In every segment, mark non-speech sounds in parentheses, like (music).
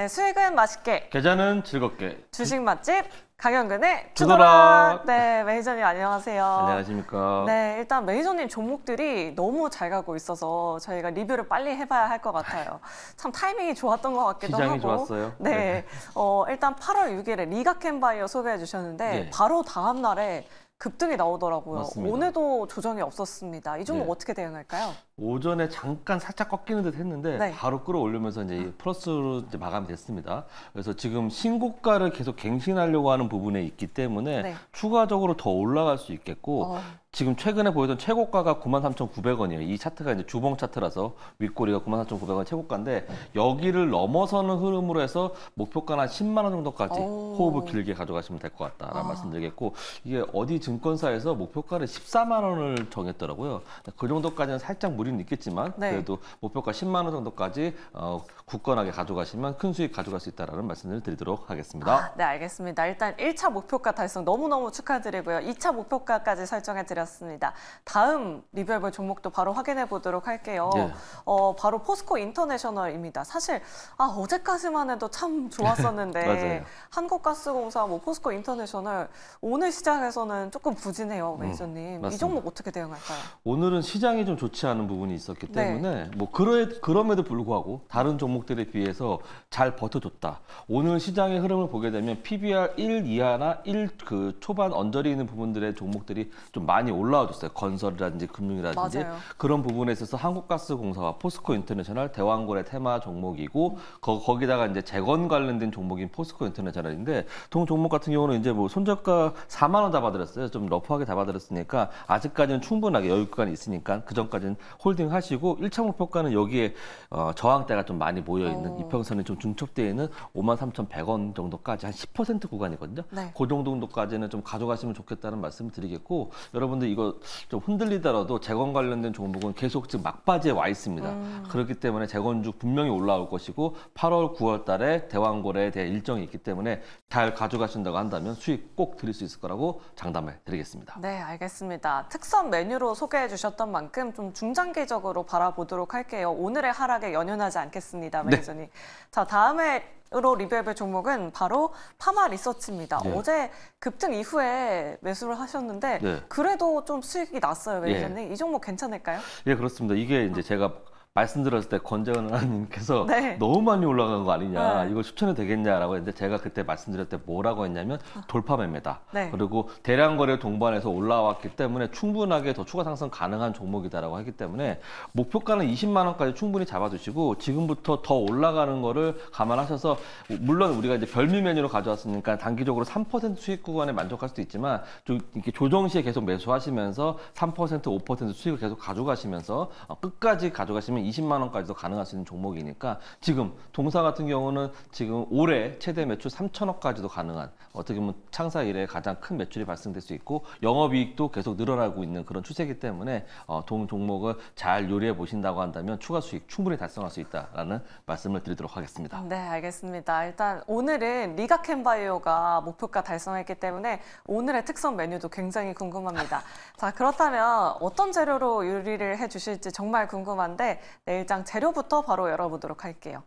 네, 수익은 맛있게. 계좌는 즐겁게. 주식 맛집 강현근의 투더락. 네, 매니저님 안녕하세요. 안녕하십니까. 네, 일단 매니저님 종목들이 너무 잘 가고 있어서 저희가 리뷰를 빨리 해봐야 할 것 같아요. (laughs) 참 타이밍이 좋았던 것 같기도 시장이 하고. 좋았어요. 네, 네. 어, 일단 8월 6일에 리가캔바이어 소개해 주셨는데 네. 바로 다음 날에 급등이 나오더라고요. 맞습니다. 오늘도 조정이 없었습니다. 이 종목 네. 어떻게 대응할까요? 오전에 잠깐 살짝 꺾이는 듯 했는데 네. 바로 끌어올리면서 이제 플러스로 이제 마감됐습니다. 그래서 지금 신고가를 계속 갱신하려고 하는 부분에 있기 때문에 네. 추가적으로 더 올라갈 수 있겠고 어. 지금 최근에 보여던 최고가가 93,900원이에요. 이 차트가 이제 주봉 차트라서 윗꼬리가 93,900원 최고가인데 여기를 넘어서는 흐름으로 해서 목표가는 한 10만 원 정도까지 오. 호흡을 길게 가져가시면 될 것 같다라는 아. 말씀드리겠고 이게 어디 증권사에서 목표가를 14만 원을 정했더라고요. 그 정도까지는 살짝 무리는 있겠지만 네. 그래도 목표가 10만 원 정도까지 어, 굳건하게 가져가시면 큰 수익 가져갈 수 있다라는 말씀을 드리도록 하겠습니다. 아, 네, 알겠습니다. 일단 1차 목표가 달성 너무너무 축하드리고요. 2차 목표가까지 설정해 드렸 전해드렸습니다. 다음 리뷰해볼 종목도 바로 확인해 보도록 할게요. 예. 어, 바로 포스코 인터내셔널입니다. 사실 아, 어제까지만 해도 참 좋았었는데 (laughs) 한국가스공사, 뭐 포스코 인터내셔널 오늘 시장에서는 조금 부진해요, 음, 매니저님. 음, 이 종목 어떻게 대응할까요? 오늘은 시장이 좀 좋지 않은 부분이 있었기 네. 때문에 네. 뭐 그러, 그럼에도 불구하고 다른 종목들에 비해서 잘 버텨줬다. 오늘 시장의 흐름을 보게 되면 PBR 1 이하나 1 그 초반 언저리 있는 부분들의 종목들이 좀 많이 많이 올라와줬어요. 건설이라든지 금융이라든지 맞아요. 그런 부분에 있어서 한국가스공사와 포스코 인터내셔널 대왕골의 테마 종목이고 거, 거 기다가 이제 재건 관련된 종목인 포스코 인터내셔널인데 동 종목 같은 경우는 이제 뭐 손절가 4만 원 잡아드렸어요. 좀 러프하게 잡아드렸으니까 아직까지는 충분하게 여유 구간이 있으니까 그 전까지는 홀딩 하시고 1차 목표가는 여기에 어, 저항대가 좀 많이 모여 어. 있는 이평선이 좀중첩돼 있는 5만 3,100원 정도까지 한 10% 구간이거든요. 네. 그 정도까지는 좀 가져가시면 좋겠다는 말씀을 드리겠고 여러분 여러분들 이거 좀 흔들리더라도 재건 관련된 종목은 계속 지금 막바지에 와 있습니다. 음. 그렇기 때문에 재건주 분명히 올라올 것이고 8월, 9월 달에 대왕고래에 대한 일정이 있기 때문에 잘 가져가신다고 한다면 수익 꼭 드릴 수 있을 거라고 장담해 드리겠습니다. 네, 알겠습니다. 특선 메뉴로 소개해 주셨던 만큼 좀 중장기적으로 바라보도록 할게요. 오늘의 하락에 연연하지 않겠습니다, 네. 매니저님. 네. 자, 다음에 으로 리뷰앱의 종목은 바로 파마 리서치입니다. 네. 어제 급등 이후에 매수를 하셨는데 네. 그래도 좀 수익이 났어요. 매니저님 네. 이 종목 괜찮을까요? 예, 그렇습니다. 이게 이제 제가 말씀드렸을 때권재원 하나님께서 네. 너무 많이 올라간 거 아니냐 네. 이걸 추천해 되겠냐라고 했는데 제가 그때 말씀드렸을 때 뭐라고 했냐면 아. 돌파매매다 네. 그리고 대량 거래 동반해서 올라왔기 때문에 충분하게 더 추가 상승 가능한 종목이다라고 했기 때문에 목표가는 20만 원까지 충분히 잡아주시고 지금부터 더 올라가는 거를 감안하셔서 물론 우리가 이제 별미 메뉴로 가져왔으니까 단기적으로 3% 수익 구간에 만족할 수도 있지만 좀 이렇게 조정 시에 계속 매수하시면서 3% 5% 수익을 계속 가져가시면서 어, 끝까지 가져가시면 하면 20만 원까지도 가능할 수 있는 종목이니까 지금 동사 같은 경우는 지금 올해 최대 매출 3천억까지도 가능한 어떻게 보면 창사 이래 가장 큰 매출이 발생될 수 있고 영업이익도 계속 늘어나고 있는 그런 추세이기 때문에 어, 동 종목을 잘 요리해 보신다고 한다면 추가 수익 충분히 달성할 수 있다라는 말씀을 드리도록 하겠습니다. 네, 알겠습니다. 일단 오늘은 리가캔바이오가 목표가 달성했기 때문에 오늘의 특선 메뉴도 굉장히 궁금합니다. 자, 그렇다면 어떤 재료로 요리를 해 주실지 정말 궁금한데 내일장 네, 재료부터 바로 열어보도록 할게요.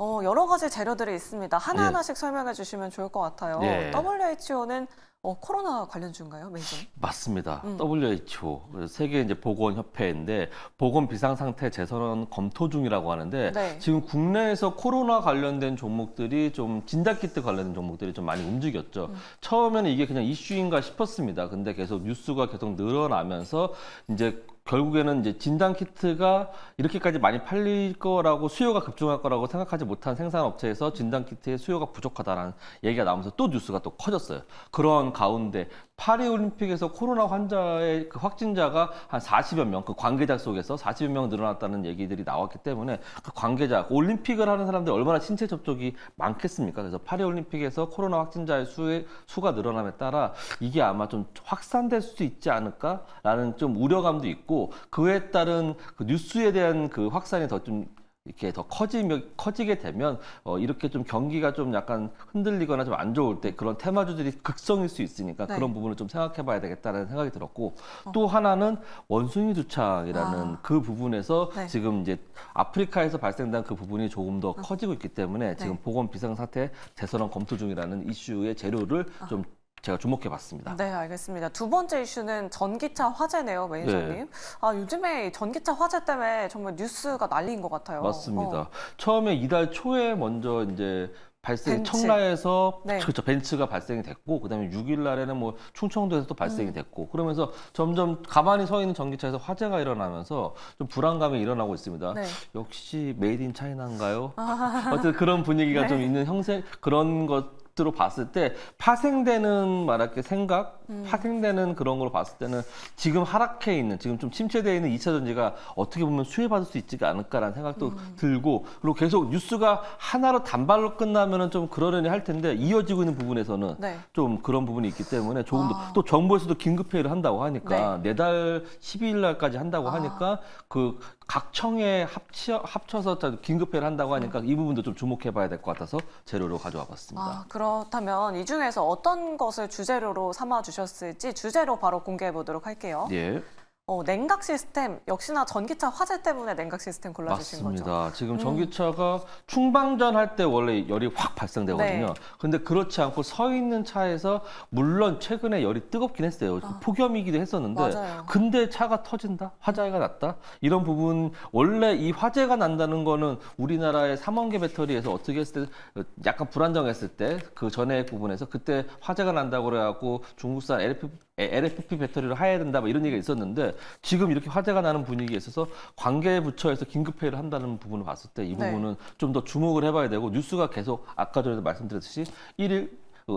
어, 여러 가지 재료들이 있습니다. 하나하나씩 예. 설명해 주시면 좋을 것 같아요. 예. WHO는 어, 코로나 관련주가요메이 맞습니다. 음. WHO 세계 이제 보건 협회인데 보건 비상 상태 재설원 검토 중이라고 하는데 네. 지금 국내에서 코로나 관련된 종목들이 좀 진단 키트 관련된 종목들이 좀 많이 움직였죠. 음. 처음에는 이게 그냥 이슈인가 싶었습니다. 근데 계속 뉴스가 계속 늘어나면서 이제 결국에는 이제 진단 키트가 이렇게까지 많이 팔릴 거라고 수요가 급증할 거라고 생각하지 못한 생산업체에서 진단 키트의 수요가 부족하다라는 얘기가 나오면서 또 뉴스가 또 커졌어요. 그런 가운데 파리 올림픽에서 코로나 환자의 그 확진자가 한 40여 명, 그 관계자 속에서 40여 명 늘어났다는 얘기들이 나왔기 때문에 그 관계자, 그 올림픽을 하는 사람들이 얼마나 신체 접촉이 많겠습니까? 그래서 파리 올림픽에서 코로나 확진자의 수의, 수가 늘어남에 따라 이게 아마 좀 확산될 수도 있지 않을까라는 좀 우려감도 있고 그에 따른 그 뉴스에 대한 그 확산이 더좀 이렇게 더커지면 커지게 되면 어, 이렇게 좀 경기가 좀 약간 흔들리거나 좀 안 좋을 때 그런 테마주들이 극성일 수 있으니까 네. 그런 부분을 좀 생각해봐야 되겠다는 생각이 들었고 어. 또 하나는 원숭이 주창이라는 아. 그 부분에서 네. 지금 이제 아프리카에서 발생된 그 부분이 조금 더 음. 커지고 있기 때문에 지금 네. 보건 비상 사태 대선언 검토 중이라는 이슈의 재료를 아. 좀 제가 주목해 봤습니다. 네, 알겠습니다. 두 번째 이슈는 전기차 화재네요, 매니저님. 네. 아, 요즘에 전기차 화재 때문에 정말 뉴스가 난리인 것 같아요. 맞습니다. 어. 처음에 이달 초에 먼저 이제 발생 벤츠. 청라에서 네. 그렇죠 벤츠가 발생이 됐고 그다음에 6일 날에는 뭐 충청도에서 도 발생이 음. 됐고 그러면서 점점 가만히 서 있는 전기차에서 화재가 일어나면서 좀 불안감이 일어나고 있습니다. 네. 역시 메이드 인 차이나인가요? 아. 어쨌든 그런 분위기가 (laughs) 네. 좀 있는 형세 그런 것 들로 봤을 때 파생되는 말할게 생각 음. 파생되는 그런 걸로 봤을 때는 지금 하락해 있는 지금 좀 침체되어 있는 2차 전지가 어떻게 보면 수혜받을 수 있지 않을까라는 생각도 음. 들고 그리고 계속 뉴스가 하나로 단발로 끝나면은 좀 그러려니 할 텐데 이어지고 있는 부분에서는 네. 좀 그런 부분이 있기 때문에 조금 아. 더또 정부에서도 긴급 회의를 한다고 하니까 네. 내달 12일 날까지 한다고 아. 하니까 그각 청에 합쳐, 합쳐서 긴급회를 한다고 하니까 이 부분도 좀 주목해 봐야 될 것 같아서 재료로 가져와 봤습니다. 아, 그렇다면 이 중에서 어떤 것을 주재료로 삼아 주셨을지 주재료 바로 공개해 보도록 할게요. 예. 어, 냉각 시스템 역시나 전기차 화재 때문에 냉각 시스템 골라주신 맞습니다. 거죠? 지금 음. 전기차가 충방전 할 때 원래 열이 확 발생되거든요. 네. 근데 그렇지 않고 서 있는 차에서 물론 최근에 열이 뜨겁긴 했어요. 아. 폭염이기도 했었는데 맞아요. 근데 차가 터진다, 화재가 났다 이런 부분 원래 이 화재가 난다는 거는 우리나라의 삼원계 배터리에서 어떻게 했을 때 약간 불안정했을 때 그 전에 부분에서 그때 화재가 난다고 그래갖고 중국산 LP LFP 배터리를 하야 된다 뭐 이런 얘기가 있었는데 지금 이렇게 화제가 나는 분위기에 있어서 관계 부처에서 긴급 회의를 한다는 부분을 봤을 때이 네. 부분은 네. 좀더 주목을 해봐야 되고 뉴스가 계속 아까 전에도 말씀드렸듯이 1일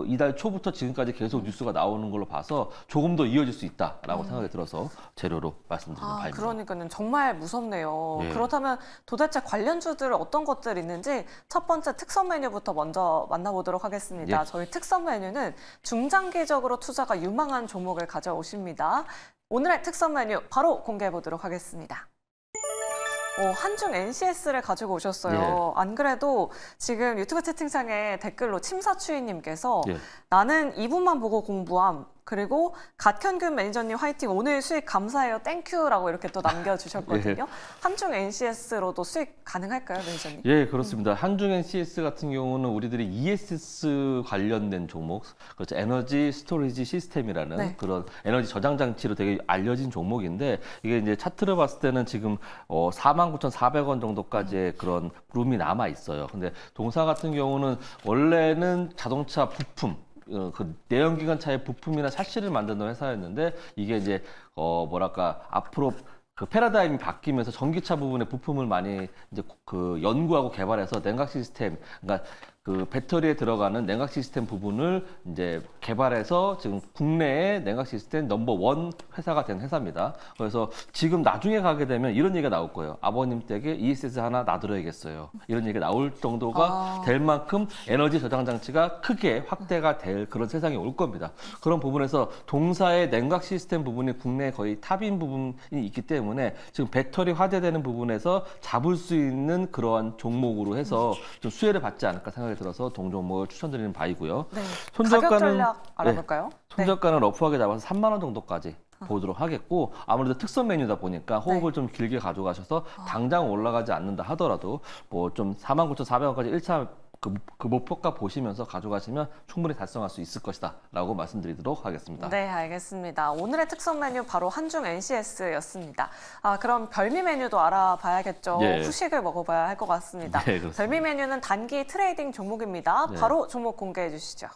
이달 초부터 지금까지 계속 뉴스가 나오는 걸로 봐서 조금 더 이어질 수 있다라고 음. 생각이 들어서 재료로 말씀드린 아, 바입니다. 그러니까는 정말 무섭네요. 예. 그렇다면 도대체 관련주들 어떤 것들 이 있는지 첫 번째 특선 메뉴부터 먼저 만나보도록 하겠습니다. 예. 저희 특선 메뉴는 중장기적으로 투자가 유망한 종목을 가져오십니다. 오늘의 특선 메뉴 바로 공개해 보도록 하겠습니다. 어, 한중 NCS를 가지고 오셨어요. 예. 안 그래도 지금 유튜브 채팅창에 댓글로 침사추이님께서 예. 나는 이분만 보고 공부함. 그리고 갓현균 매니저님 화이팅 오늘 수익 감사해요 땡큐라고 이렇게 또 남겨주셨거든요. (laughs) 예. 한중 NCS로도 수익 가능할까요 매니저님? 예 그렇습니다. 한중 NCS 같은 경우는 우리들이 ESS 관련된 종목 그렇죠 에너지 스토리지 시스템이라는 네. 그런 에너지 저장 장치로 되게 알려진 종목인데 이게 이제 차트를 봤을 때는 지금 어 49,400원 정도까지의 음. 그런 룸이 남아 있어요. 근데 동사 같은 경우는 원래는 자동차 부품 어, 그 내연 기관차의 부품이나 샤시를 만드는 회사였는데 이게 이제 어 뭐랄까 앞으로 그 패러다임이 바뀌면서 전기차 부분의 부품을 많이 이제 그 연구하고 개발해서 냉각 시스템, 그러니까 그 배터리에 들어가는 냉각 시스템 부분을 이제 개발해서 지금 국내의 냉각 시스템 넘버 원 회사가 된 회사입니다. 그래서 지금 나중에 가게 되면 이런 얘기가 나올 거예요. 아버님 댁에 ESS 하나 놔드려야겠어요. 이런 얘기가 나올 정도가 아. 될 만큼 에너지 저장 장치가 크게 확대가 될 그런 세상이 올 겁니다. 그런 부분에서 동사의 냉각 시스템 부분이 국내 거의 탑인 부분이 있기 때문에 지금 배터리 화재되는 부분에서 잡을 수 있는 그러한 종목으로 해서 좀 수혜를 받지 않을까 생각이 생각이 들어서 동종뭐 추천드리는 바이고요. 네. 손절가는 네. 알아볼까요? 네. 손절가는 러프하게 잡아서 3만 원 정도까지 보도록 하겠고 아무래도 특선 메뉴다 보니까 네. 호흡을 네. 좀 길게 가져가셔서 아. 당장 올라가지 않는다 하더라도 뭐 좀 49,400원까지 1차 그, 그 목표가 보시면서 가져가시면 충분히 달성할 수 있을 것이다 라고 말씀드리도록 하겠습니다. 네, 알겠습니다. 오늘의 특선 메뉴 바로 한중 NCS였습니다. 아, 그럼 별미 메뉴도 알아봐야겠죠. 예. 후식을 먹어봐야 할 것 같습니다. 네, 별미 메뉴는 단기 트레이딩 종목입니다. 네. 바로 예. 종목 공개해 주시죠.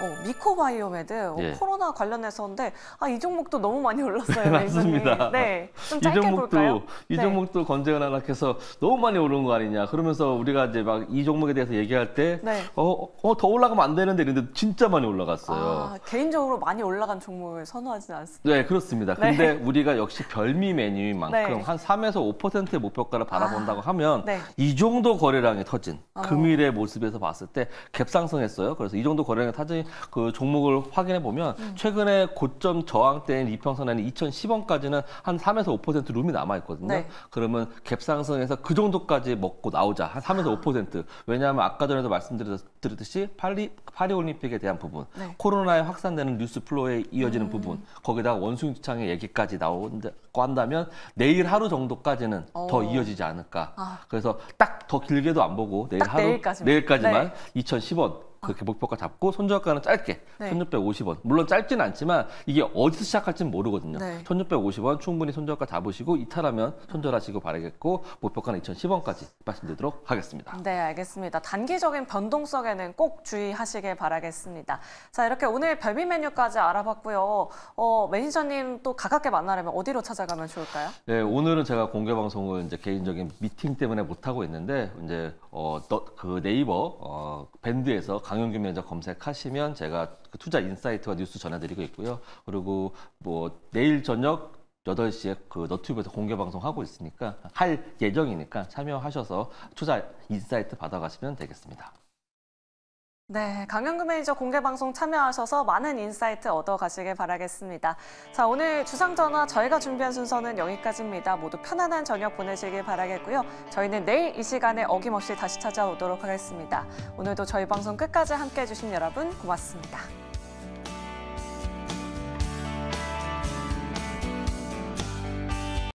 어, 미코바이오메드 어, 예. 코로나 관련해서인데 아, 이 종목도 너무 많이 올랐어요. 네, 맞습니다. 네, 좀 짧게 이 종목도, 볼까요? 이 네. 종목도 건재가 하락해서 너무 많이 오른 거 아니냐. 그러면서 우리가 이제 막 이 종목에 대해서 얘기할 때 네. 어, 어 더 올라가면 안 되는데 이런데 진짜 많이 올라갔어요. 아, 개인적으로 많이 올라간 종목을 선호하지는 않습니다. 네, 그렇습니다. 네. 근데 우리가 역시 별미 메뉴인 만큼 네. 한 3에서 5%의 목표가를 바라본다고 아, 하면 네. 이 정도 거래량이 터진 금일의 그 어. 모습에서 봤을 때 갭상승했어요. 그래서 이 정도 거래량이 터진 그 종목을 확인해 보면 음. 최근에 고점 저항대인 이평선에는 2,010원까지는 한 3에서 5% 룸이 남아 있거든요. 네. 그러면 갭 상승에서 그 정도까지 먹고 나오자 한 3에서 5% 왜냐하면 아까 전에도 말씀드렸듯이 파리 파리 올림픽에 대한 부분, 네. 코로나에 확산되는 뉴스 플로에 이어지는 음. 부분, 거기다가 원숭이창의 얘기까지 나온다고 한다면 내일 하루 정도까지는 오. 어. 더 이어지지 않을까. 아. 그래서 딱 더 길게도 안 보고 내일 하루 내일까지만, 내일까지만 네. 2,010원 그렇게 목표가 잡고 손절가는 짧게 네. 1650원. 물론 짧진 않지만 이게 어디서 시작할지는 모르거든요. 네. 1650원 충분히 손절가 잡으시고 이탈하면 손절하시고 바라겠고 목표가는 2010원까지 말씀드리도록 하겠습니다. 네, 알겠습니다. 단기적인 변동성에는 꼭 주의하시길 바라겠습니다. 자, 이렇게 오늘 별미 메뉴까지 알아봤고요. 어, 매니저님 또 가깝게 만나려면 어디로 찾아가면 좋을까요? 네, 오늘은 제가 공개 방송을 이제 개인적인 미팅 때문에 못 하고 있는데 이제 어, 그 네이버 어, 밴드에서 강용규 매니저 검색하시면 제가 그 투자 인사이트와 뉴스 전해드리고 있고요. 그리고 뭐 내일 저녁 8시에 그 너튜브에서 공개 방송하고 있으니까 할 예정이니까 참여하셔서 투자 인사이트 받아가시면 되겠습니다. 네, 강연금 매니저 공개 방송 참여하셔서 많은 인사이트 얻어 가시길 바라겠습니다. 자, 오늘 주상 전화 저희가 준비한 순서는 여기까지입니다. 모두 편안한 저녁 보내시길 바라겠고요. 저희는 내일 이 시간에 어김없이 다시 찾아오도록 하겠습니다. 오늘도 저희 방송 끝까지 함께 해주신 여러분 고맙습니다.